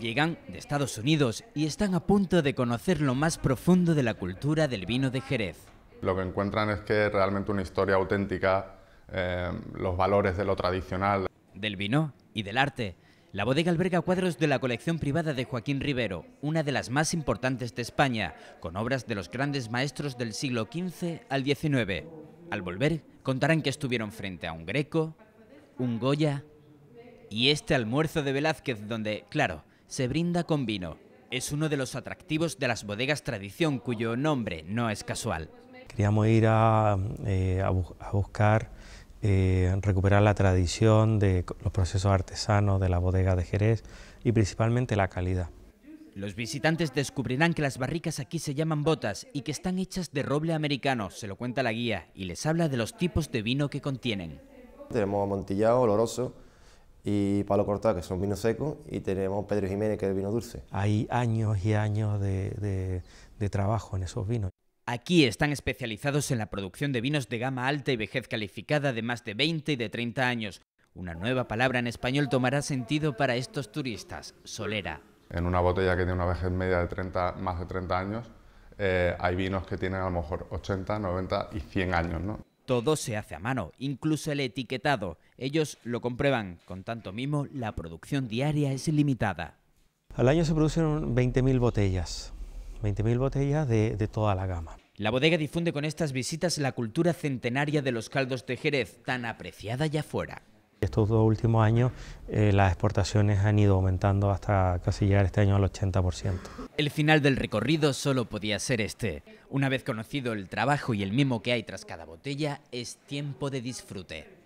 Llegan de Estados Unidos y están a punto de conocer lo más profundo de la cultura del vino de Jerez. Lo que encuentran es que es realmente una historia auténtica, eh, los valores de lo tradicional. Del vino y del arte. La bodega alberga cuadros de la colección privada de Joaquín Rivero, una de las más importantes de España, con obras de los grandes maestros del siglo XV al XIX. Al volver, contarán que estuvieron frente a un Greco, un Goya y este almuerzo de Velázquez donde, claro, se brinda con vino. Es uno de los atractivos de las bodegas tradición cuyo nombre no es casual. Queríamos ir a, eh, buscar eh, recuperar la tradición de los procesos artesanos de la bodega de Jerez y principalmente la calidad. Los visitantes descubrirán que las barricas aquí se llaman botas y que están hechas de roble americano, se lo cuenta la guía, y les habla de los tipos de vino que contienen. Tenemos amontillado, oloroso, y Palo Cortá, que son vino seco y tenemos Pedro Jiménez, que es vino dulce. Hay años y años de, trabajo en esos vinos. Aquí están especializados en la producción de vinos de gama alta y vejez calificada de más de 20 y de 30 años. Una nueva palabra en español tomará sentido para estos turistas, solera. En una botella que tiene una vejez media de 30, más de 30 años, eh, hay vinos que tienen a lo mejor 80, 90 y 100 años. ¿no? Todo se hace a mano, incluso el etiquetado. Ellos lo comprueban. Con tanto mimo, la producción diaria es limitada. Al año se producen 20.000 botellas, 20.000 botellas de, de toda la gama. La bodega difunde con estas visitas la cultura centenaria de los caldos de Jerez, tan apreciada ya fuera estos dos últimos años eh, las exportaciones han ido aumentando hasta casi llegar este año al 80%. El final del recorrido solo podía ser este. Una vez conocido el trabajo y el mimo que hay tras cada botella, es tiempo de disfrute.